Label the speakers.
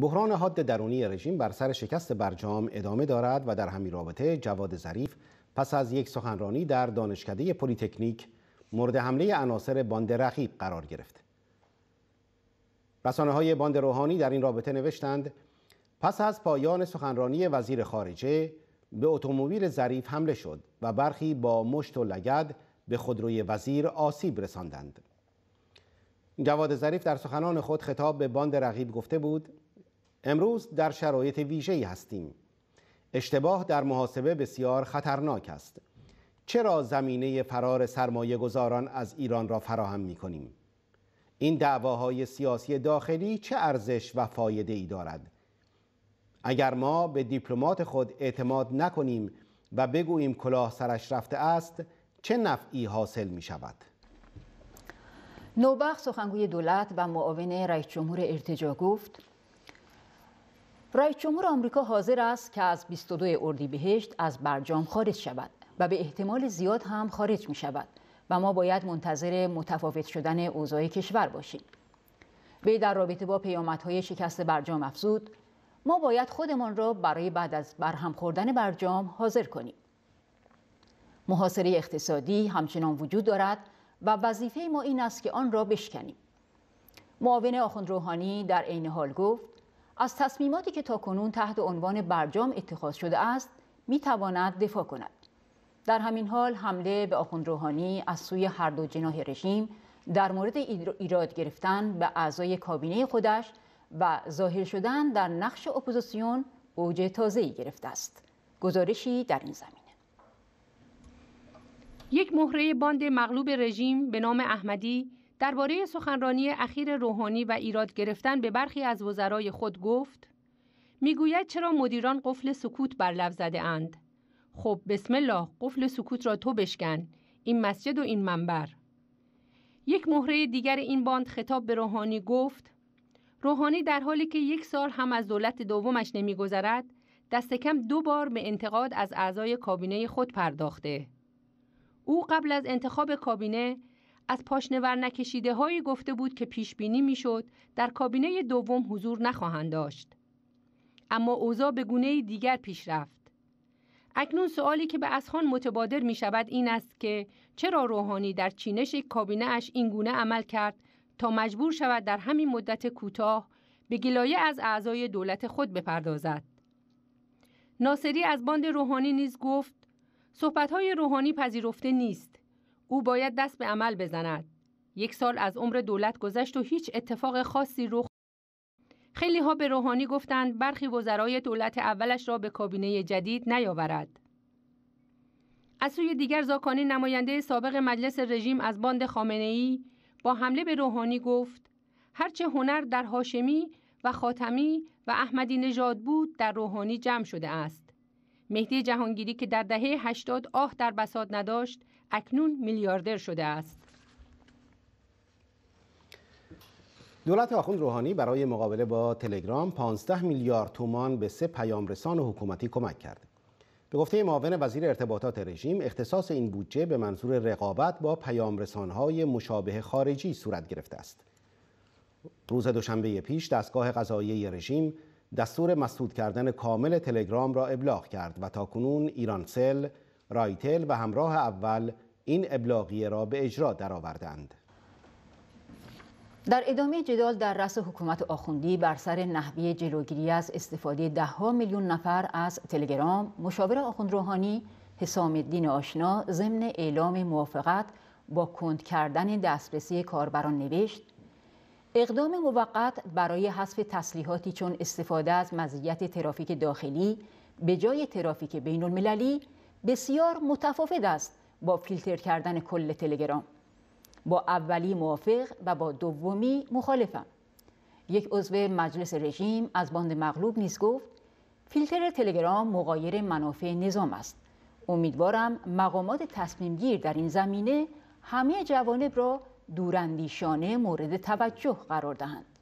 Speaker 1: بحران حاد درونی رژیم بر سر شکست برجام ادامه دارد و در همین رابطه جواد ظریف پس از یک سخنرانی در دانشکده پلیتکنیک مورد حمله عناصر باند رقیب قرار گرفت. رسانه های باند روحانی در این رابطه نوشتند پس از پایان سخنرانی وزیر خارجه به اتومبیل ظریف حمله شد و برخی با مشت و لگد به خودروی وزیر آسیب رساندند. جواد ظریف در سخنان خود خطاب به باند رقیب گفته بود امروز در شرایط ای هستیم اشتباه در محاسبه بسیار خطرناک است چرا زمینه فرار سرمایه گذاران از ایران را فراهم می کنیم؟ این دعواهای سیاسی داخلی چه ارزش و فایده ای دارد؟ اگر ما به دیپلمات خود اعتماد نکنیم و بگوییم کلاه سرش رفته است چه نفعی حاصل می شود؟
Speaker 2: نوبخ سخنگوی دولت و معاون رئیس جمهور ارتجا گفت برای جمهور آمریکا حاضر است که از 22 اردیبهشت از برجام خارج شود و به احتمال زیاد هم خارج می شود و ما باید منتظر متفاوت شدن اوضاع کشور باشیم. وی در رابطه با پیامدهای شکست برجام افزود ما باید خودمان را برای بعد از برهم خوردن برجام حاضر کنیم. محاصره اقتصادی همچنان وجود دارد و وظیفه ما این است که آن را بشکنیم. معاون آخوند روحانی در عین حال گفت از تصمیماتی که تاکنون تحت عنوان برجام اتخاذ شده است می تواند دفاع کند. در همین حال حمله به آخوند روحانی از سوی هر دو جناح رژیم در مورد ایراد گرفتن به اعضای کابینه خودش و ظاهر شدن در نقش اپوزیسیون اوج تازه‌ای گرفته است. گزارشی در این زمینه.
Speaker 3: یک مهره باند مغلوب رژیم به نام احمدی درباره سخنرانی اخیر روحانی و ایراد گرفتن به برخی از وزرای خود گفت میگوید چرا مدیران قفل سکوت بر لب زده اند خب بسم الله قفل سکوت را تو بشکن این مسجد و این منبر یک مهره دیگر این باند خطاب به روحانی گفت روحانی در حالی که یک سال هم از دولت دومش نمیگذرد دست کم دو بار به انتقاد از اعضای کابینه خود پرداخته او قبل از انتخاب کابینه از پاشنور نکشیده هایی گفته بود که پیش بینی میشد در کابینه دوم حضور نخواهند داشت اما اوضاع به گونه دیگر پیش رفت اکنون سوالی که به اسخان متبادر می شود این است که چرا روحانی در چینش کابینه اش این گونه عمل کرد تا مجبور شود در همین مدت کوتاه به گلایه از اعضای دولت خود بپردازد ناصری از باند روحانی نیز گفت های روحانی پذیرفته نیست او باید دست به عمل بزند. یک سال از عمر دولت گذشت و هیچ اتفاق خاصی رخ خیلی ها به روحانی گفتند برخی وزرای دولت اولش را به کابینه جدید نیاورد. از سوی دیگر زاکانی نماینده سابق مجلس رژیم از باند خامنه ای با حمله به روحانی گفت هرچه هنر در هاشمی و خاتمی و احمدی نژاد بود در روحانی جمع شده است. مهدی جهانگیری که در دهه 80 آه در بساط نداشت اکنون میلیاردر شده است
Speaker 1: دولت آخوند روحانی برای مقابله با تلگرام 15 میلیارد تومان به سه پیامرسان حکومتی کمک کرد. به گفته معاون وزیر ارتباطات رژیم اختصاص این بودجه به منظور رقابت با پیامرسانهای مشابه خارجی صورت گرفته است. روز دوشنبه پیش دستگاه قضایی رژیم دستور مسدود کردن کامل تلگرام را ابلاغ کرد و تاکنون ایرانسل، رایتل و همراه اول این ابلاغیه را به اجرا درآوردند.
Speaker 2: در ادامه جدال در رأس حکومت آخوندی بر سر نحوی جلوگیری از استفاده ها میلیون نفر از تلگرام مشاور آخوند روحانی حسام الدین آشنا ضمن اعلام موافقت با کند کردن دسترسی کاربران نوشت اقدام موقت برای حذف تسلیحاتی چون استفاده از مزیت ترافیک داخلی به جای ترافیک بین المللی بسیار متفاوت است با فیلتر کردن کل تلگرام با اولی موافق و با دومی مخالفم یک عضو مجلس رژیم از باند مغلوب نیز گفت فیلتر تلگرام مغایر منافع نظام است امیدوارم مقامات تصمیمگیر در این زمینه همه جوانب را دوراندیشانه مورد توجه قرار دهند.